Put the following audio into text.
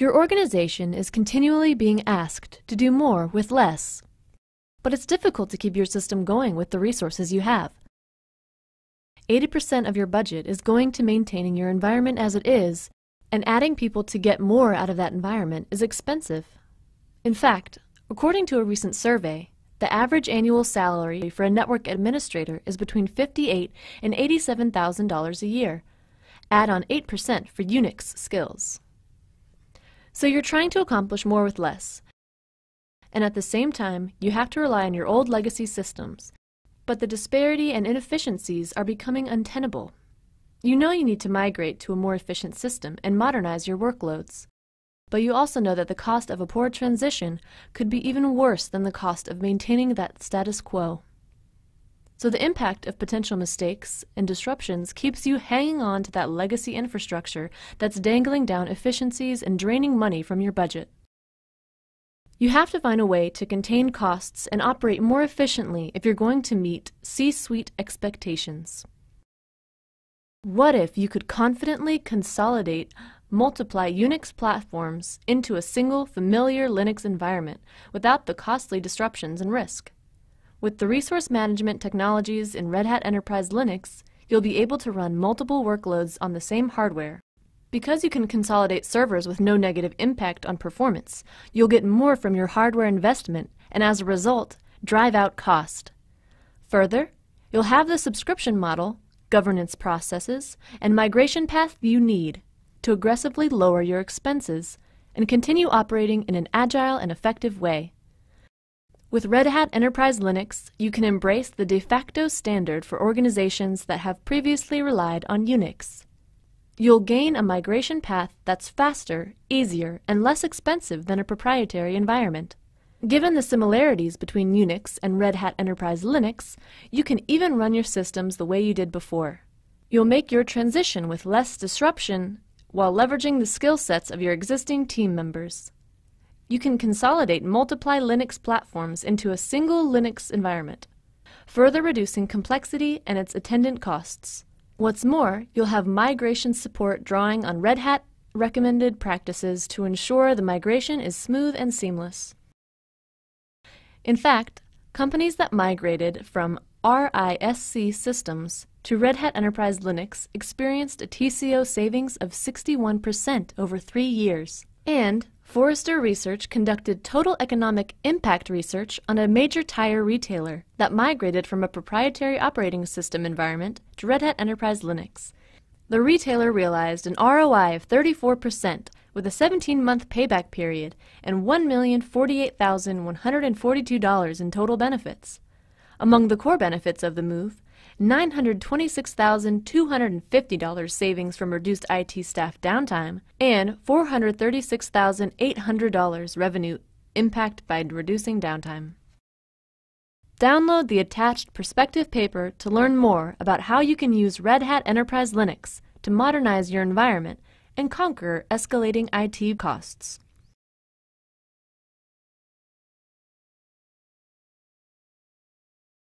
Your organization is continually being asked to do more with less. But it's difficult to keep your system going with the resources you have. 80% of your budget is going to maintaining your environment as it is, and adding people to get more out of that environment is expensive. In fact, according to a recent survey, the average annual salary for a network administrator is between $58 and $87,000 a year. Add on 8% for Unix skills. So you're trying to accomplish more with less. And at the same time, you have to rely on your old legacy systems. But the disparity and inefficiencies are becoming untenable. You know you need to migrate to a more efficient system and modernize your workloads. But you also know that the cost of a poor transition could be even worse than the cost of maintaining that status quo. So the impact of potential mistakes and disruptions keeps you hanging on to that legacy infrastructure that's dangling down efficiencies and draining money from your budget. You have to find a way to contain costs and operate more efficiently if you're going to meet C suite expectations. What if you could confidently consolidate, multiply Unix platforms into a single familiar Linux environment without the costly disruptions and risk? With the resource management technologies in Red Hat Enterprise Linux, you'll be able to run multiple workloads on the same hardware. Because you can consolidate servers with no negative impact on performance, you'll get more from your hardware investment and as a result, drive out cost. Further, you'll have the subscription model, governance processes, and migration path you need to aggressively lower your expenses and continue operating in an agile and effective way. With Red Hat Enterprise Linux, you can embrace the de facto standard for organizations that have previously relied on Unix. You'll gain a migration path that's faster, easier, and less expensive than a proprietary environment. Given the similarities between Unix and Red Hat Enterprise Linux, you can even run your systems the way you did before. You'll make your transition with less disruption while leveraging the skill sets of your existing team members you can consolidate multiple Linux platforms into a single Linux environment, further reducing complexity and its attendant costs. What's more, you'll have migration support drawing on Red Hat recommended practices to ensure the migration is smooth and seamless. In fact, companies that migrated from RISC systems to Red Hat Enterprise Linux experienced a TCO savings of 61% over three years, and Forrester Research conducted total economic impact research on a major tire retailer that migrated from a proprietary operating system environment to Red Hat Enterprise Linux. The retailer realized an ROI of 34% with a 17 month payback period and $1,048,142 in total benefits. Among the core benefits of the move, $926,250 savings from reduced IT staff downtime, and $436,800 revenue impact by reducing downtime. Download the attached perspective paper to learn more about how you can use Red Hat Enterprise Linux to modernize your environment and conquer escalating IT costs.